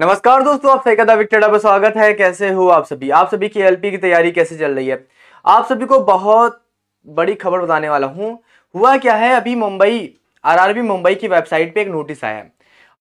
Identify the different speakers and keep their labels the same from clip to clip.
Speaker 1: नमस्कार दोस्तों आप सैकदा विक्टेडा पर स्वागत है कैसे हो आप सभी आप सभी की एलपी की तैयारी कैसे चल रही है आप सभी को बहुत बड़ी खबर बताने वाला हूँ हुआ क्या है अभी मुंबई आरआरबी मुंबई की वेबसाइट पे एक नोटिस आया है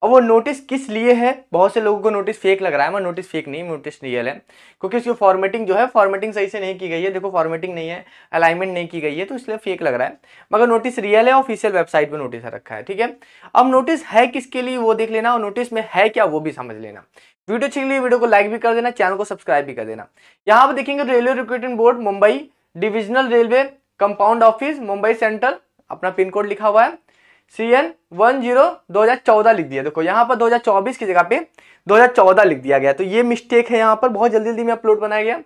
Speaker 1: अब वो नोटिस किस लिए है बहुत से लोगों को नोटिस फेक लग रहा है मैं नोटिस फेक नहीं नोटिस रियल है क्योंकि उसकी फॉर्मेटिंग जो है फॉर्मेटिंग सही से नहीं की गई है देखो फॉर्मेटिंग नहीं है अलाइनमेंट नहीं की गई है तो इसलिए फेक लग रहा है मगर नोटिस रियल है ऑफिशियल वेबसाइट पर नोटिस रखा है ठीक है अब नोटिस है किसके लिए वो देख लेना और नोटिस में है क्या वो भी समझ लेना वीडियो अच्छी लिए वीडियो को लाइक भी कर देना चैनल को सब्सक्राइब भी कर देना यहाँ पर देखेंगे railway recruitment board Mumbai divisional railway compound office Mumbai central अपना पिन कोड लिखा हुआ है सी एन वन जीरो दो हज़ार चौदह लिख दिया देखो यहाँ पर दो हज़ार चौबीस की जगह पे दो हज़ार चौदह लिख दिया गया तो ये मिस्टेक है यहाँ पर बहुत जल्दी जल्दी में अपलोड बनाया गया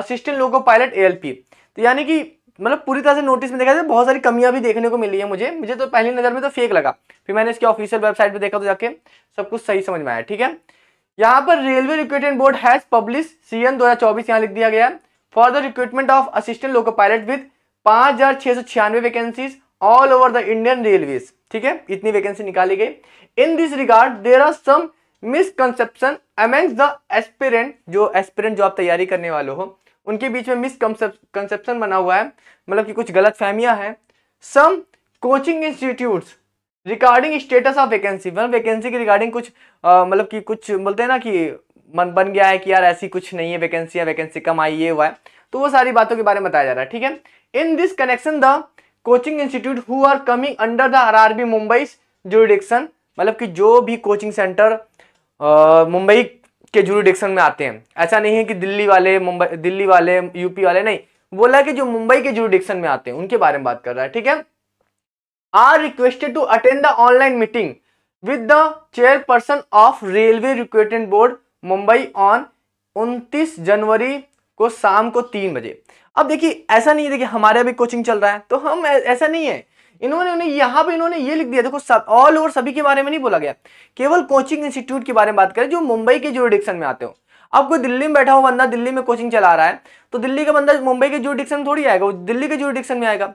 Speaker 1: assistant loco pilot A L P तो यानी कि मतलब पूरी तरह से नोटिस में देखा जाए बहुत सारी कमियां भी देखने को मिली है मुझे मुझे तो पहली नज़र में तो फेक लगा फिर मैंने इसके ऑफिशियल वेबसाइट पर देखा तो जाके सब कुछ सही समझ में आया ठीक है यहाँ पर railway recruitment board has publish C N दो हज़ार चौबीस यहाँ लिख दिया गया for the recruitment of assistant loco pilot with पांच हज़ार छह सौ छियानवे vacancies all over the Indian railways ठीक है इतनी वैकेंसी निकाली गई in this regard there are some misconception among the aspirant जो एस्पिरेंट जो आप तैयारी करने वाले हो उनके बीच में मिसकंसेप्शन बना हुआ है मतलब कि कुछ गलत फहमियाँ हैं some coaching institutes regarding status of vacancy मतलब वैकेंसी के रिगार्डिंग कुछ मतलब कि कुछ बोलते हैं ना कि मन बन गया है कि यार ऐसी कुछ नहीं है वैकेंसी या वैकेंसी कम आई ये हुआ है तो वो सारी बातों के बारे में बताया जा रहा है ठीक है in this connection the coaching institute who are coming under the RRB Mumbai jurisdiction मतलब कि जो भी कोचिंग सेंटर मुंबई के जुरिडिक्शन में आते हैं ऐसा नहीं है कि दिल्ली वाले मुंबई दिल्ली वाले यूपी वाले नहीं बोला कि जो मुंबई के जुरिडिक्शन में आते हैं उनके बारे में बात कर रहा है ठीक है are requested to attend the online meeting with the chairperson of railway recruitment board Mumbai on 29 जनवरी को शाम को तीन बजे अब देखिए ऐसा नहीं है देखिए हमारे अभी कोचिंग चल रहा है तो हम ऐसा नहीं है इन्होंने उन्हें यहाँ पे इन्होंने ये लिख दिया देखो सब ऑल ओवर सभी के बारे में नहीं बोला गया केवल कोचिंग इंस्टीट्यूट के बारे में बात करें जो मुंबई के जोडिक्शन में आते हो अब कोई दिल्ली में बैठा हुआ बंदा दिल्ली में कोचिंग चला रहा है तो दिल्ली का बंदा मुंबई के जोडिक्शन थोड़ी आएगा वो दिल्ली के जोडिक्शन में आएगा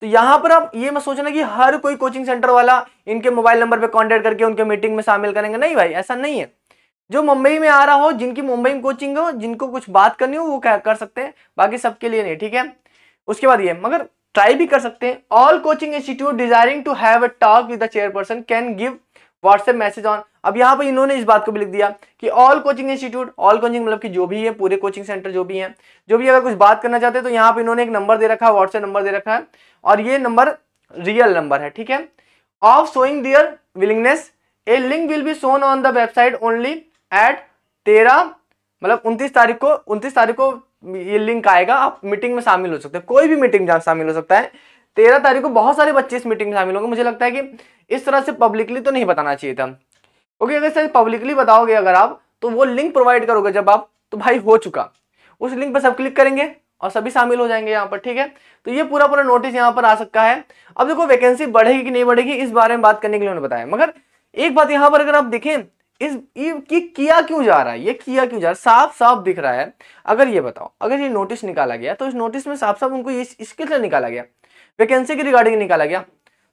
Speaker 1: तो यहाँ पर आप ये मत सोचना कि हर कोई कोचिंग सेंटर वाला इनके मोबाइल नंबर पर कॉन्टेक्ट करके उनके मीटिंग में शामिल करेंगे नहीं भाई ऐसा नहीं है जो मुंबई में आ रहा हो जिनकी मुंबई में कोचिंग हो जिनको कुछ बात करनी हो वो क्या कर सकते हैं बाकी सबके लिए नहीं ठीक है उसके बाद ये मगर ट्राई भी कर सकते हैं all coaching institute desiring to have a talk with the chairperson can give WhatsApp message on अब यहाँ पर इन्होंने इस बात को भी लिख दिया कि all coaching institute all coaching मतलब कि जो भी है पूरे कोचिंग सेंटर जो भी है जो भी अगर कुछ बात करना चाहते हैं तो यहाँ पर इन्होंने एक नंबर दे रखा है व्हाट्सएप नंबर दे रखा है और ये नंबर रियल नंबर है ठीक है of showing their willingness a link will be soon on the website only at तेरह मतलब उनतीस तारीख को उनतीस तारीख को ये लिंक आएगा आप मीटिंग में शामिल हो सकते हैं कोई भी मीटिंग जहाँ शामिल हो सकता है तेरह तारीख को बहुत सारे बच्चे इस मीटिंग में शामिल होंगे मुझे लगता है कि इस तरह से पब्लिकली तो नहीं बताना चाहिए था ओके अगर सर पब्लिकली बताओगे अगर आप तो वो लिंक प्रोवाइड करोगे जब आप तो भाई हो चुका उस लिंक पर सब क्लिक करेंगे और सभी शामिल हो जाएंगे यहाँ पर ठीक है तो ये पूरा पूरा नोटिस यहाँ पर आ सकता है अब देखो वैकेंसी बढ़ेगी कि नहीं बढ़ेगी इस बारे में बात करने के लिए उन्होंने बताया मगर एक बात यहाँ पर अगर आप देखें इस ये, किया क्यों जा रहा है ये किया क्यों जा रहा है साफ साफ दिख रहा है अगर ये बताओ अगर ये नोटिस निकाला गया तो इस नोटिस में साफ साफ उनको ये इसके लिए निकाला गया वैकेंसी की रिगार्डिंग निकाला गया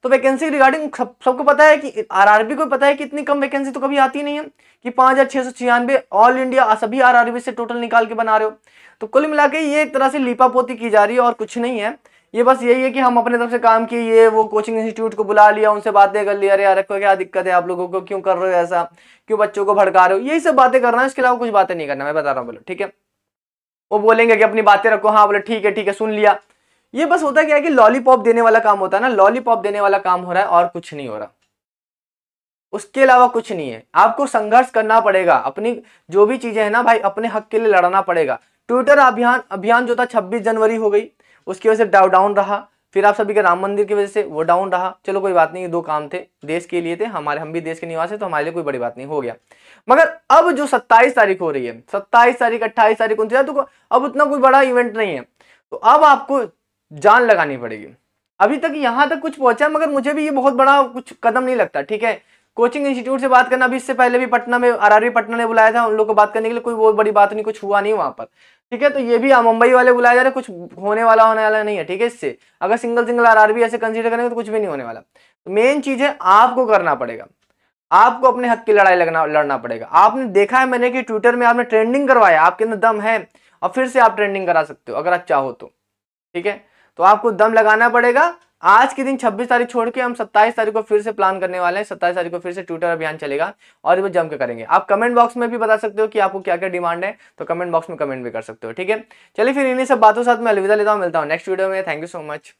Speaker 1: तो वैकेंसी रिगार्डिंग सब सबको पता है कि आरआरबी को पता है कि इतनी कम वैकेंसी तो कभी आती नहीं है कि पाँच ऑल इंडिया सभी आरआरबी से टोटल निकाल के बना रहे हो तो कुल मिला ये एक तरह से लीपापोती की जा रही है और कुछ नहीं है ये बस यही है कि हम अपने तरफ से काम किए ये वो कोचिंग इंस्टीट्यूट को बुला लिया उनसे बातें कर लिया अरे यार रखो क्या दिक्कत है आप लोगों को क्यों कर रहे हो ऐसा क्यों बच्चों को भड़का रहे हो यही सब बातें करना है इसके अलावा कुछ बातें नहीं करना मैं बता रहा हूँ बोलो ठीक है वो बोलेंगे कि अपनी बातें रखो हाँ बोले ठीक है ठीक है सुन लिया ये बस होता क्या है कि लॉलीपॉप देने वाला काम होता है ना लॉलीपॉप देने वाला काम हो रहा है और कुछ नहीं हो रहा उसके अलावा कुछ नहीं है आपको संघर्ष करना पड़ेगा अपनी जो भी चीजें हैं ना भाई अपने हक के लिए लड़ना पड़ेगा ट्विटर अभियान अभियान जो था 26 जनवरी हो गई उसकी वजह से डाउ डाउन रहा फिर आप सभी के राम मंदिर की वजह से वो डाउन रहा चलो कोई बात नहीं ये दो काम थे देश के लिए थे हमारे हम भी देश के निवास है तो हमारे लिए कोई बड़ी बात नहीं हो गया मगर अब जो सत्ताईस तारीख हो रही है सत्ताईस तारीख अट्ठाईस तारीख उनतीस तो अब उतना कोई बड़ा इवेंट नहीं है तो अब आपको जान लगानी पड़ेगी अभी तक यहाँ तक कुछ पहुंचा मगर मुझे भी ये बहुत बड़ा कुछ कदम नहीं लगता ठीक है कोचिंग इंस्टीट्यूट से बात करना अभी इससे पहले भी पटना में आरआरबी पटना ने बुलाया था उन लोग को बात करने के लिए कोई बहुत बड़ी बात नहीं कुछ हुआ नहीं वहाँ पर ठीक है तो ये भी हाँ, मुंबई वाले बुलाए जा रहे कुछ होने वाला होने वाला नहीं है ठीक है इससे अगर सिंगल सिंगल आर ऐसे कंसिडर करेंगे तो कुछ भी नहीं होने वाला तो मेन चीज़ है आपको करना पड़ेगा आपको अपने हक की लड़ाई लगना लड़ना पड़ेगा आपने देखा है मैंने कि ट्विटर में आपने ट्रेंडिंग करवाया आपके अंदर दम है और फिर से आप ट्रेंडिंग करा सकते हो अगर आप चाहो तो ठीक है तो आपको दम लगाना पड़ेगा आज के दिन 26 तारीख छोड़ के हम 27 तारीख को फिर से प्लान करने वाले हैं 27 तारीख को फिर से ट्विटर अभियान चलेगा और वो जम के करेंगे आप कमेंट बॉक्स में भी बता सकते हो कि आपको क्या क्या डिमांड है तो कमेंट बॉक्स में कमेंट भी कर सकते हो ठीक है चलिए फिर इन्हीं सब बातों साथ मैं अलविदा लेता हूँ मिलता हूँ नेक्स्ट वीडियो में थैंक यू सो मच